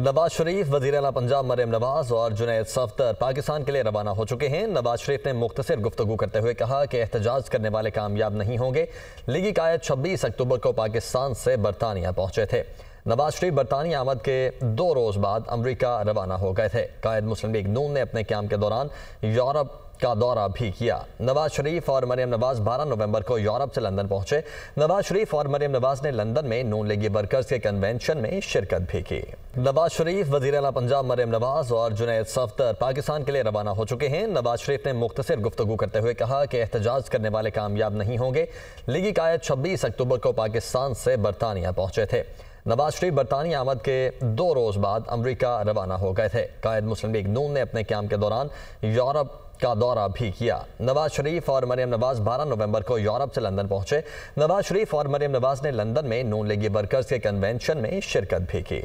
नवाज शरीफ वजीर अला पंजाब मरियम नवाज और जुनेद सफ्तर पाकिस्तान के लिए रवाना हो चुके हैं नवाज शरीफ ने मुख्तर गुफ्तु करते हुए कहा कि एहतजाज करने वाले कामयाब नहीं होंगे लीगी कायद छब्बीस अक्टूबर को पाकिस्तान से बरतानिया पहुंचे थे नवाज शरीफ बरतानी आमद के दो रोज़ बाद अमरीका रवाना हो गए थे कायद मुस्लिम लीग नून ने अपने क्याम के दौरान यूरोप का दौरा भी किया नवाज शरीफ और मरियम नवाज 12 नवंबर को यूरोप से लंदन पहुंचे नवाज शरीफ और मरियम नवाज ने लंदन में नून लीगी वर्कर्स के कन्वेंशन में शिरकत भी की नवाज शरीफ वजीर अला पंजाब मरियम नवाज और जुनेद सफ्तर पाकिस्तान के लिए रवाना हो चुके हैं नवाज शरीफ ने मुख्तर गुफ्तु करते हुए कहा कि एहतजाज करने वाले कामयाब नहीं होंगे लीगी कायद छब्बीस अक्टूबर को पाकिस्तान से बरतानिया पहुंचे थे नवाज शरीफ बरतानी आमद के दो रोज़ बाद अमरीका रवाना हो गए थे कायद मुस्लिम लीग नून ने अपने क्याम के दौरान यूरोप का दौरा भी किया नवाज शरीफ और मरियम नवाज 12 नवंबर को यूरोप से लंदन पहुंचे नवाज शरीफ और मरियम नवाज ने लंदन में नून लीगी वर्कर्स के कन्वेंशन में शिरकत भी की